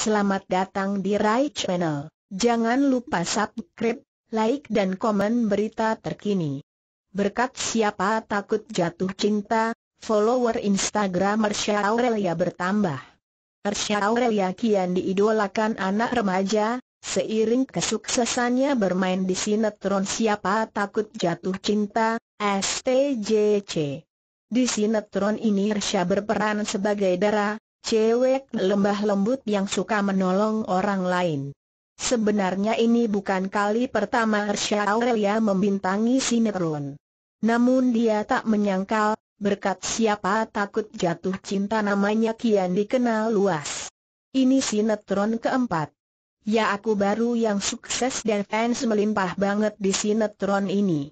Selamat datang di Rai Channel. Jangan lupa subscribe, like dan komen berita terkini. Berkat siapa takut jatuh cinta, follower Instagram Ersya Aurelia bertambah. Ersya Aurelia kian diidolakan anak remaja, seiring kesuksesannya bermain di sinetron Siapa Takut Jatuh Cinta, STJC. Di sinetron ini Ersya berperan sebagai Dara, Cewek lembah lembut yang suka menolong orang lain. Sebenarnya ini bukan kali pertama Ersya Aurelia membintangi sinetron. Namun dia tak menyangkal, berkat siapa takut jatuh cinta namanya kian dikenal luas. Ini sinetron keempat. Ya aku baru yang sukses dan fans melimpah banget di sinetron ini.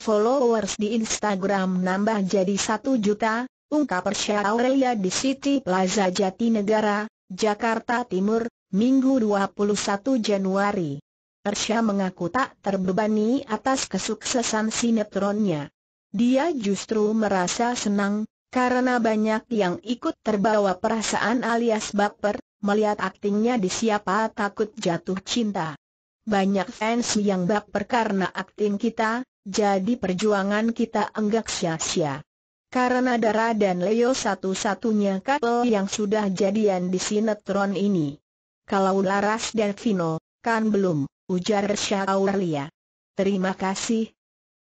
Followers di Instagram nambah jadi 1 juta, Ungkap Persya Aurelia di City Plaza Jatinegara, Jakarta Timur, Minggu 21 Januari. Persya mengaku tak terbebani atas kesuksesan sinetronnya. Dia justru merasa senang, karena banyak yang ikut terbawa perasaan alias baper, melihat aktingnya di siapa takut jatuh cinta. Banyak fans yang baper karena akting kita, jadi perjuangan kita enggak sia-sia. Karena Dara dan Leo satu-satunya couple yang sudah jadian di sinetron ini. Kalau Laras dan Vino, kan belum, ujar Syaulia. Terima kasih,